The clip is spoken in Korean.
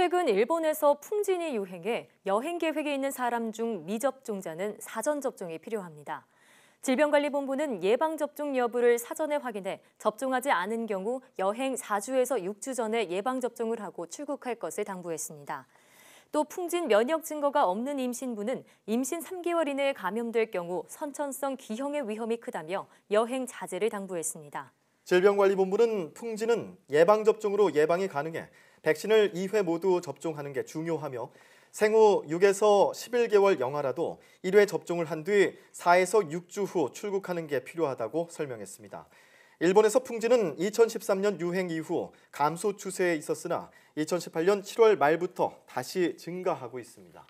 최근 일본에서 풍진이 유행해 여행 계획에 있는 사람 중 미접종자는 사전 접종이 필요합니다. 질병관리본부는 예방접종 여부를 사전에 확인해 접종하지 않은 경우 여행 4주에서 6주 전에 예방접종을 하고 출국할 것을 당부했습니다. 또 풍진 면역 증거가 없는 임신부는 임신 3개월 이내에 감염될 경우 선천성 기형의 위험이 크다며 여행 자제를 당부했습니다. 질병관리본부는 풍진은 예방접종으로 예방이 가능해 백신을 2회 모두 접종하는 게 중요하며 생후 6에서 11개월 영아라도 1회 접종을 한 뒤 4에서 6주 후 출국하는 게 필요하다고 설명했습니다. 일본에서 풍진은 2013년 유행 이후 감소 추세에 있었으나 2018년 7월 말부터 다시 증가하고 있습니다.